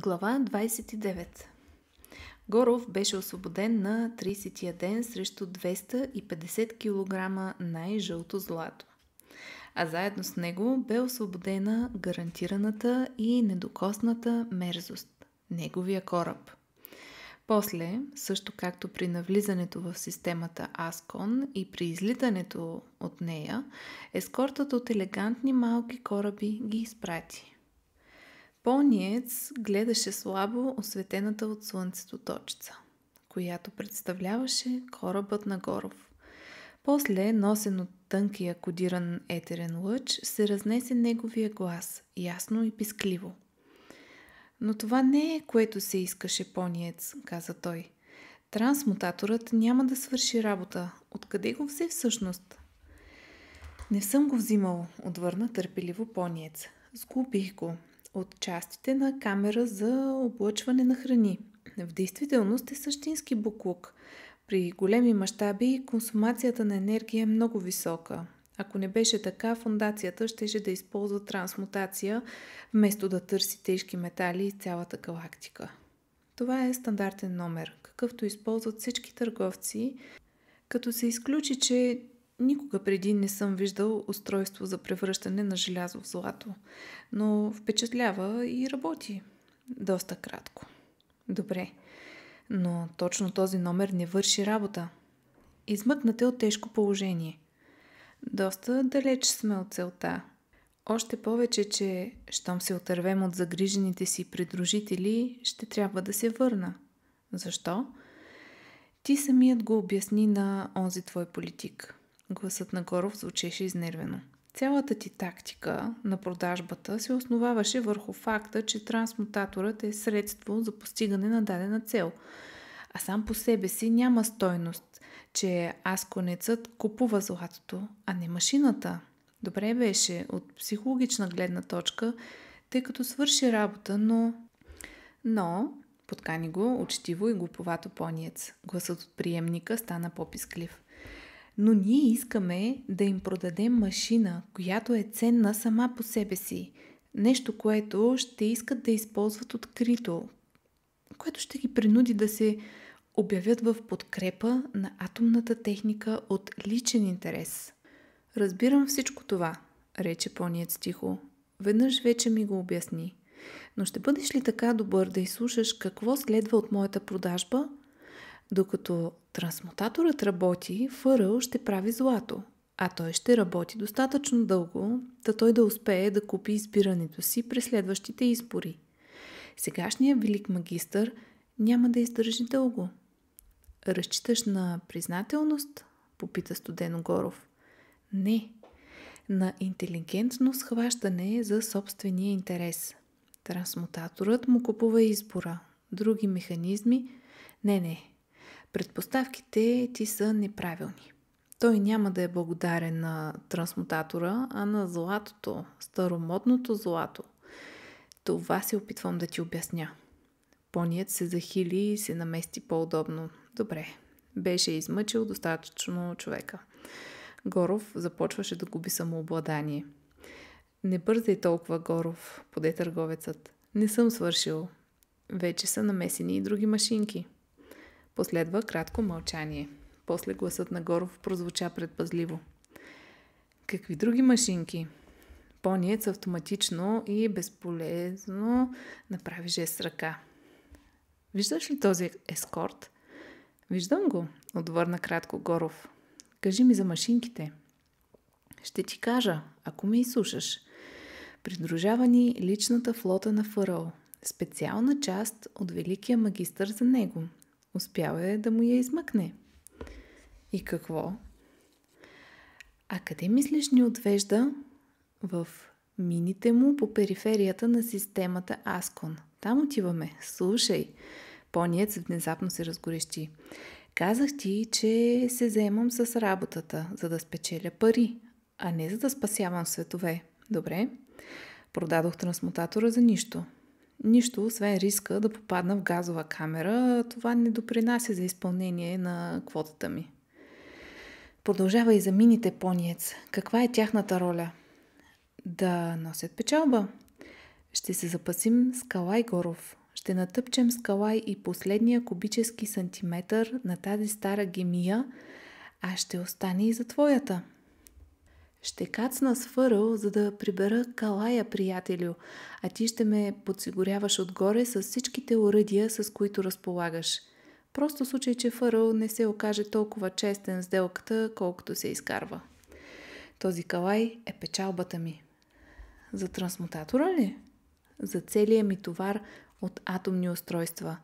Глава 29 Горов беше освободен на 30-я ден срещу 250 кг най-жълто злато. А заедно с него бе освободена гарантираната и недокосната мерзост – неговия кораб. После, също както при навлизането в системата Аскон и при излитането от нея, ескортът от елегантни малки кораби ги изпрати – Японец гледаше слабо осветената от слънцето точица, която представляваше корабът на Горов. После, носен от тънкия кодиран етерен лъч, се разнесе неговия глас, ясно и пискливо. Но това не е което се искаше пониец, каза той. Трансмутаторът няма да свърши работа. Откъде го взе всъщност? Не съм го взимал, отвърна търпеливо пониец. Сгубих го от частите на камера за облъчване на храни. В действителност е същински буклук. При големи мащаби консумацията на енергия е много висока. Ако не беше така, фундацията щеше да използва трансмутация, вместо да търси тежки метали из цялата галактика. Това е стандартен номер, какъвто използват всички търговци, като се изключи, че Никога преди не съм виждал устройство за превръщане на желязо в злато, но впечатлява и работи. Доста кратко. Добре, но точно този номер не върши работа. Измъкнате от тежко положение. Доста далеч сме от целта. Още повече, че щом се отървем от загрижените си придружители, ще трябва да се върна. Защо? Ти самият го обясни на онзи твой политик – Гласът на Горов звучеше изнервено. Цялата ти тактика на продажбата се основаваше върху факта, че трансмутаторът е средство за постигане на дадена цел, а сам по себе си няма стойност, че аз конецът купува златото, а не машината. Добре беше от психологична гледна точка, тъй като свърши работа, но... Но, подкани го учтиво и глуповато пониец. Гласът от приемника стана по-писклив но ние искаме да им продадем машина, която е ценна сама по себе си. Нещо, което ще искат да използват открито, което ще ги принуди да се обявят в подкрепа на атомната техника от личен интерес. Разбирам всичко това, рече пониец тихо. Веднъж вече ми го обясни. Но ще бъдеш ли така добър да изслушаш какво следва от моята продажба докато трансмутаторът работи, Фърл ще прави злато, а той ще работи достатъчно дълго, да той да успее да купи избирането си през следващите избори. Сегашният велик магистър няма да издържи дълго. Разчиташ на признателност? Попита Горов. Не. На интелигентно схващане за собствения интерес. Трансмутаторът му купува избора, други механизми. Не, не, предпоставките ти са неправилни. Той няма да е благодарен на трансмутатора, а на златото, старомодното злато. Това се опитвам да ти обясня. Поният се захили и се намести по-удобно. Добре, беше измъчил достатъчно човека. Горов започваше да губи самообладание. Не бързай толкова, Горов, поде търговецът. Не съм свършил. Вече са намесени и други машинки. Последва кратко мълчание. После гласът на Горов прозвуча предпазливо. Какви други машинки? Пониец автоматично и безполезно направи жест с ръка. Виждаш ли този ескорт? Виждам го, отвърна кратко Горов. Кажи ми за машинките. Ще ти кажа, ако ме изслушаш. Придружава ни личната флота на Фарао. Специална част от Великия магистър за него, Успял е да му я измъкне. И какво? А къде мислиш ни отвежда? В мините му по периферията на системата Аскон. Там отиваме. Слушай. Пониец внезапно се разгорещи. Казах ти, че се заемам с работата, за да спечеля пари, а не за да спасявам светове. Добре. Продадох трансмутатора за нищо. Нищо, освен риска да попадна в газова камера, това не допринася за изпълнение на квотата ми. Продължава и за мините пониец. Каква е тяхната роля? Да носят печалба. Ще се запасим с Калай Горов. Ще натъпчем с Калай и последния кубически сантиметър на тази стара гемия, а ще остане и за твоята. Ще кацна с фъръл, за да прибера калая, приятелю, а ти ще ме подсигуряваш отгоре с всичките оръдия, с които разполагаш. Просто случай, че фъръл не се окаже толкова честен сделката, колкото се изкарва. Този калай е печалбата ми. За трансмутатора ли? За целия ми товар от атомни устройства.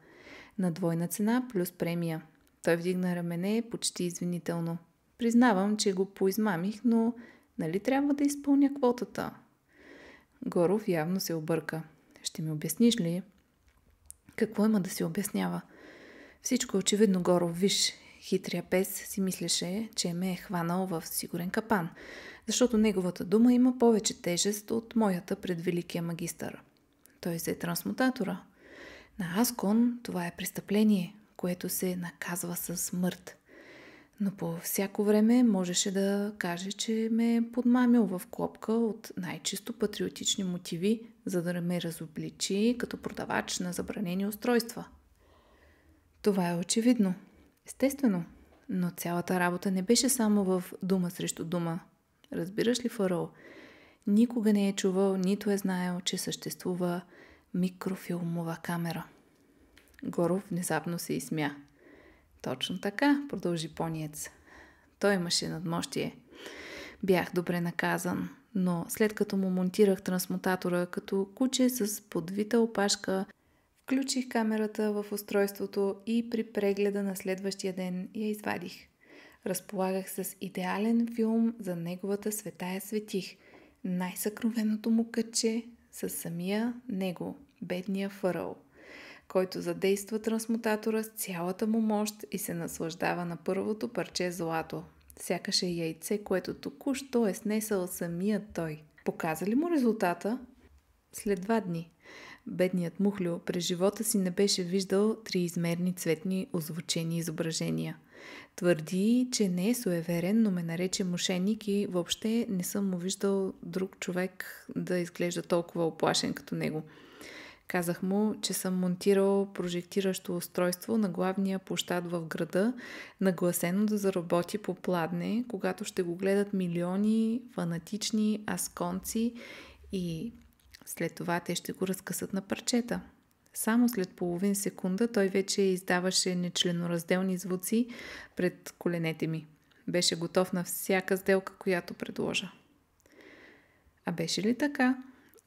На двойна цена плюс премия. Той вдигна рамене почти извинително. Признавам, че го поизмамих, но Нали трябва да изпълня квотата? Горов явно се обърка. Ще ми обясниш ли? Какво има да се обяснява? Всичко е очевидно, Горов, виж, хитрия пес си мислеше, че ме е хванал в сигурен капан, защото неговата дума има повече тежест от моята пред великия магистър. Той се е трансмутатора. На Аскон това е престъпление, което се наказва със смърт но по всяко време можеше да каже, че ме е подмамил в клопка от най-чисто патриотични мотиви, за да ме разобличи като продавач на забранени устройства. Това е очевидно. Естествено. Но цялата работа не беше само в дума срещу дума. Разбираш ли, Фарол? Никога не е чувал, нито е знаел, че съществува микрофилмова камера. Горов внезапно се изсмя – точно така, продължи пониец. Той имаше надмощие. Бях добре наказан, но след като му монтирах трансмутатора като куче с подвита опашка, включих камерата в устройството и при прегледа на следващия ден я извадих. Разполагах с идеален филм за неговата светая светих, най-съкровеното му кътче с самия него, бедния фъръл който задейства трансмутатора с цялата му мощ и се наслаждава на първото парче злато. Сякаш е яйце, което току-що е снесъл самият той. Показа ли му резултата? След два дни. Бедният мухлю през живота си не беше виждал триизмерни цветни озвучени изображения. Твърди, че не е суеверен, но ме нарече мошеник и въобще не съм му виждал друг човек да изглежда толкова оплашен като него. Казах му, че съм монтирал прожектиращо устройство на главния площад в града, нагласено да заработи по пладне, когато ще го гледат милиони фанатични асконци и след това те ще го разкъсат на парчета. Само след половин секунда той вече издаваше нечленоразделни звуци пред коленете ми. Беше готов на всяка сделка, която предложа. А беше ли така?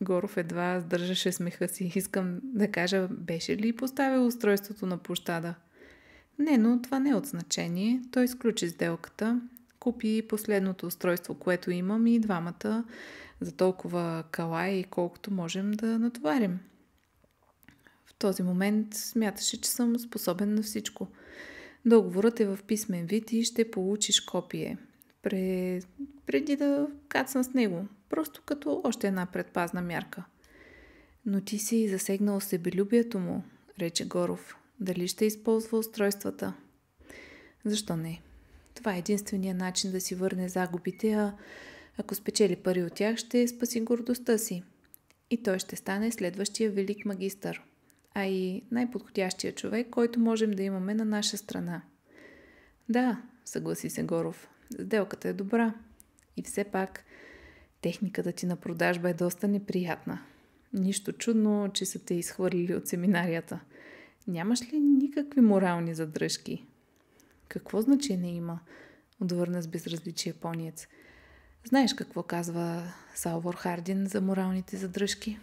Горов едва сдържаше смеха си. Искам да кажа, беше ли поставил устройството на площада? Не, но това не е от значение. Той изключи сделката, купи последното устройство, което имам и двамата за толкова кала и колкото можем да натоварим. В този момент смяташе, че съм способен на всичко. Договорът е в писмен вид и ще получиш копие. Пре... Преди да кацна с него, Просто като още една предпазна мярка. Но ти си засегнал себелюбието му, рече Горов. Дали ще използва устройствата? Защо не? Това е единствения начин да си върне загубите, а ако спечели пари от тях, ще спаси гордостта си. И той ще стане следващия велик магистър, а и най-подходящия човек, който можем да имаме на наша страна. Да, съгласи се Горов, сделката е добра. И все пак, техниката ти на продажба е доста неприятна. Нищо чудно, че са те изхвърлили от семинарията. Нямаш ли никакви морални задръжки? Какво значение има? Отвърна с безразличие понец. Знаеш какво казва Салвор Хардин за моралните задръжки?